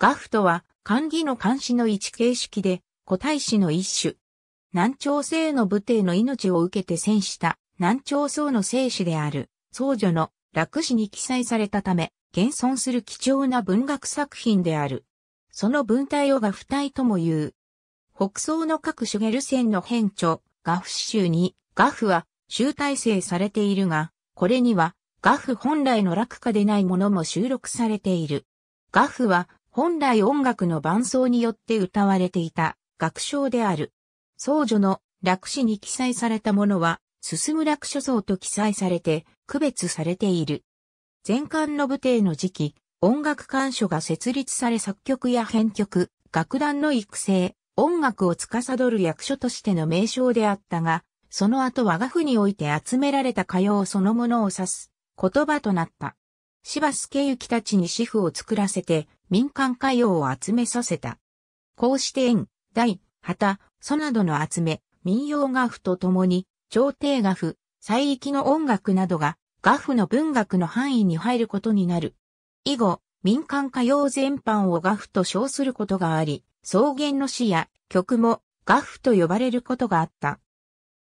ガフとは、漢字の漢詩の一形式で、古代史の一種。南朝聖の武帝の命を受けて戦した、南朝宋の聖史である、僧女の楽史に記載されたため、現存する貴重な文学作品である。その文体をガフ体とも言う。北宋の各諸ゲル線の編著、ガフ集に、ガフは集大成されているが、これには、ガフ本来の落下でないものも収録されている。ガフは本来音楽の伴奏によって歌われていた楽章である。僧女の楽詩に記載されたものは、進む楽書層と記載されて、区別されている。前漢の武帝の時期、音楽鑑所が設立され作曲や編曲、楽団の育成、音楽を司る役所としての名称であったが、その後は画府において集められた歌謡そのものを指す言葉となった。柴助行たちに主婦を作らせて、民間歌謡を集めさせた。こうして縁、大、旗、祖などの集め、民謡画譜とともに、朝廷画譜、西域の音楽などが、画譜の文学の範囲に入ることになる。以後、民間歌謡全般を画譜と称することがあり、草原の詩や曲も画譜と呼ばれることがあった。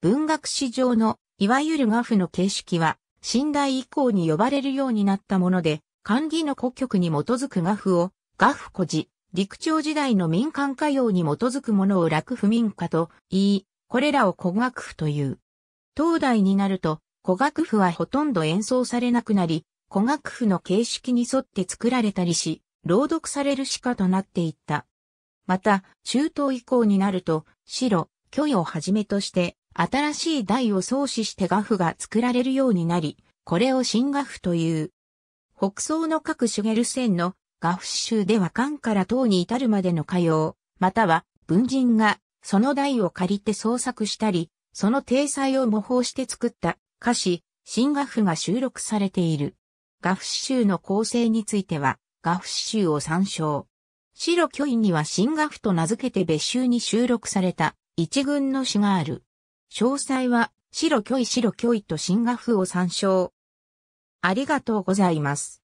文学史上のいわゆる画譜の形式は、寝代以降に呼ばれるようになったもので、漢字の古曲に基づく画譜を、画譜古事、陸朝時代の民間歌謡に基づくものを楽譜民歌と言い、これらを古楽譜という。当代になると、古楽譜はほとんど演奏されなくなり、古楽譜の形式に沿って作られたりし、朗読されるしかとなっていった。また、中東以降になると、白、虚与をはじめとして、新しい台を創始して画譜が作られるようになり、これを新画譜という。北宋の各種ゲル線のガフ州では漢から唐に至るまでの歌謡、または文人がその台を借りて創作したり、その体裁を模倣して作った歌詞、新画譜が収録されている。ガフ州の構成については、ガフ州を参照。白巨院には新画譜と名付けて別州に収録された一群の詩がある。詳細は白巨位白巨位と新画譜を参照。ありがとうございます。